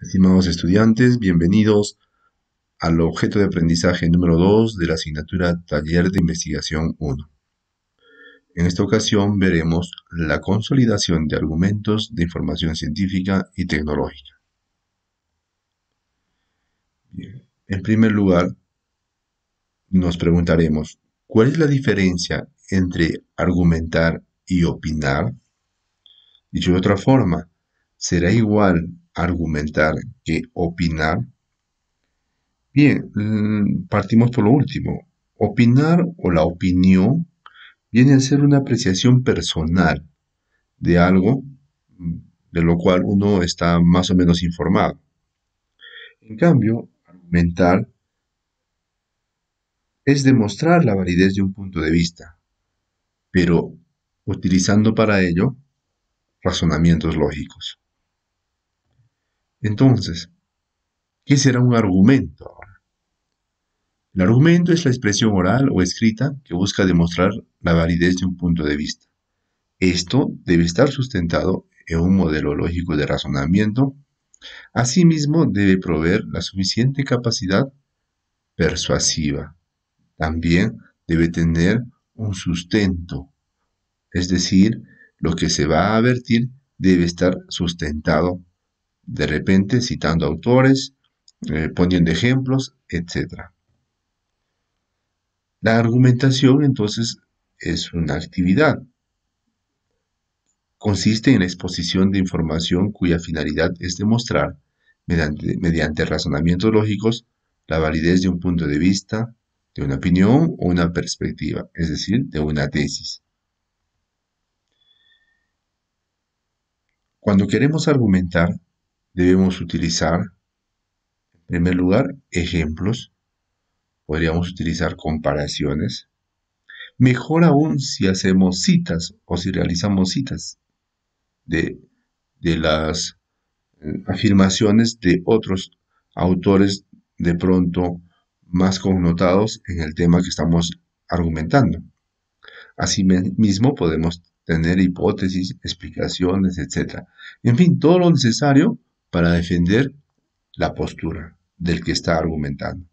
Estimados estudiantes, bienvenidos al objeto de aprendizaje número 2 de la asignatura Taller de Investigación 1. En esta ocasión veremos la consolidación de argumentos de información científica y tecnológica. En primer lugar, nos preguntaremos, ¿cuál es la diferencia entre argumentar y opinar? Dicho de otra forma, ¿será igual argumentar que opinar. Bien, mm, partimos por lo último. Opinar o la opinión viene a ser una apreciación personal de algo mm, de lo cual uno está más o menos informado. En cambio, argumentar es demostrar la validez de un punto de vista, pero utilizando para ello razonamientos lógicos. Entonces, ¿qué será un argumento El argumento es la expresión oral o escrita que busca demostrar la validez de un punto de vista. Esto debe estar sustentado en un modelo lógico de razonamiento. Asimismo, debe proveer la suficiente capacidad persuasiva. También debe tener un sustento, es decir, lo que se va a advertir debe estar sustentado de repente citando autores, eh, poniendo ejemplos, etc. La argumentación entonces es una actividad. Consiste en la exposición de información cuya finalidad es demostrar, mediante razonamientos lógicos, la validez de un punto de vista, de una opinión o una perspectiva, es decir, de una tesis. Cuando queremos argumentar, debemos utilizar, en primer lugar, ejemplos. Podríamos utilizar comparaciones. Mejor aún si hacemos citas o si realizamos citas de, de las eh, afirmaciones de otros autores de pronto más connotados en el tema que estamos argumentando. Asimismo, podemos tener hipótesis, explicaciones, etc. En fin, todo lo necesario para defender la postura del que está argumentando.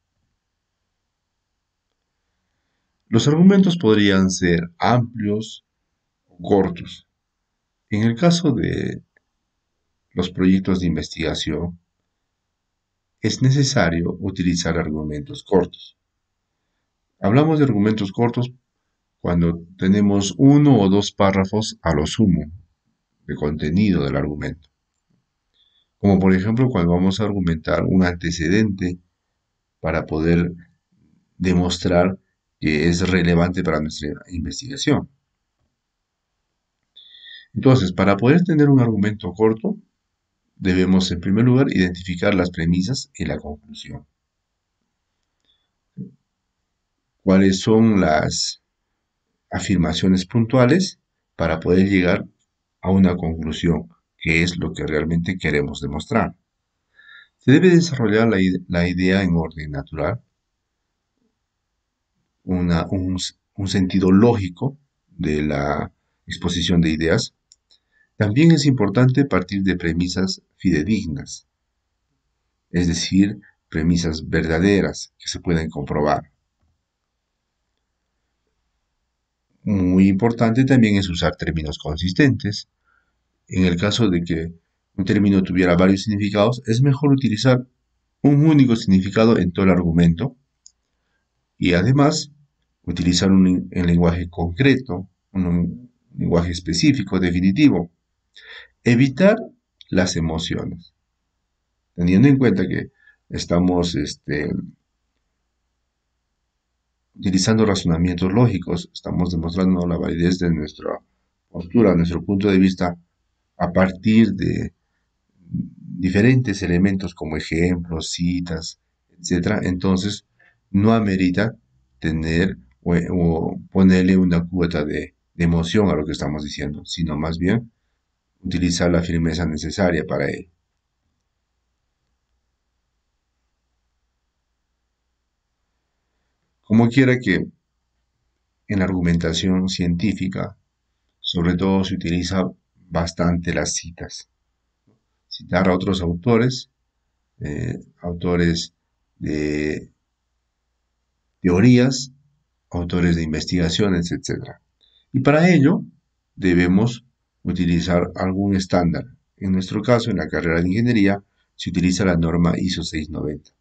Los argumentos podrían ser amplios o cortos. En el caso de los proyectos de investigación, es necesario utilizar argumentos cortos. Hablamos de argumentos cortos cuando tenemos uno o dos párrafos a lo sumo de contenido del argumento como por ejemplo cuando vamos a argumentar un antecedente para poder demostrar que es relevante para nuestra investigación. Entonces, para poder tener un argumento corto, debemos en primer lugar identificar las premisas y la conclusión. ¿Cuáles son las afirmaciones puntuales para poder llegar a una conclusión? qué es lo que realmente queremos demostrar. Se debe desarrollar la, idea en orden natural, un, un sentido lógico de la exposición de ideas. También es importante partir de premisas fidedignas, es decir, premisas verdaderas que se pueden comprobar. Muy importante también es usar términos consistentes en el caso de que un término tuviera varios significados, es mejor utilizar un único significado en todo el argumento y además utilizar un, lenguaje concreto, un, lenguaje específico, definitivo. Evitar las emociones, teniendo en cuenta que estamos este, utilizando razonamientos lógicos, estamos demostrando la validez de nuestra postura, nuestro punto de vista a partir de diferentes elementos como ejemplos, citas, etc. Entonces, no amerita tener o, ponerle una cuota de, emoción a lo que estamos diciendo, sino más bien utilizar la firmeza necesaria para ello. Como quiera que en la argumentación científica, sobre todo se utiliza bastante las citas. Citar a otros autores, eh, autores de teorías, autores de investigaciones, etc. Y para ello debemos utilizar algún estándar. En nuestro caso, en la carrera de ingeniería, se utiliza la norma ISO 690.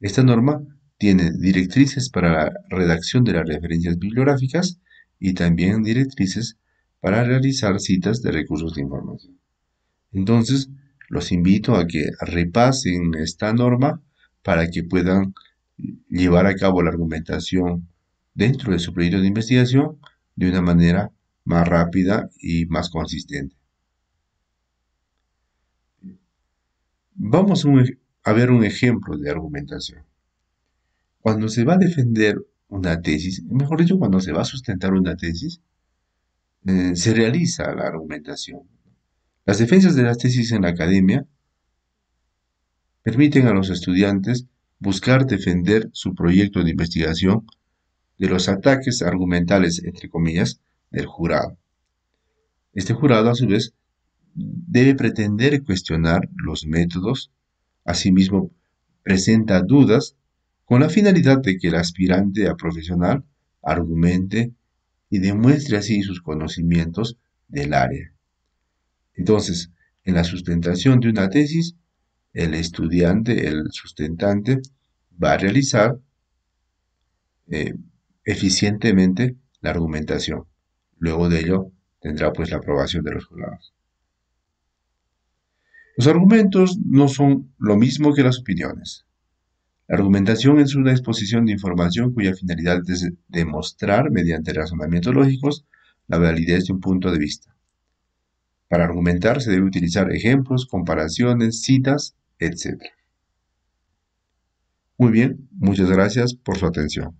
Esta norma tiene directrices para la redacción de las referencias bibliográficas y también directrices para realizar citas de recursos de información. Entonces, los invito a que repasen esta norma para que puedan llevar a cabo la argumentación dentro de su proyecto de investigación de una manera más rápida y más consistente. Vamos a ver un ejemplo de argumentación. Cuando se va a defender una tesis, mejor dicho, cuando se va a sustentar una tesis, eh, se realiza la argumentación. Las defensas de las tesis en la academia permiten a los estudiantes buscar defender su proyecto de investigación de los ataques argumentales, entre comillas, del jurado. Este jurado, a su vez, debe pretender cuestionar los métodos, asimismo presenta dudas con la finalidad de que el aspirante a profesional argumente y demuestre así sus conocimientos del área. Entonces, en la sustentación de una tesis, el estudiante, el sustentante, va a realizar eh, eficientemente la argumentación. Luego de ello, tendrá pues la aprobación de los jurados. Los argumentos no son lo mismo que las opiniones. La argumentación es una exposición de información cuya finalidad es demostrar, mediante razonamientos lógicos, la validez de un punto de vista. Para argumentar se debe utilizar ejemplos, comparaciones, citas, etc. Muy bien, muchas gracias por su atención.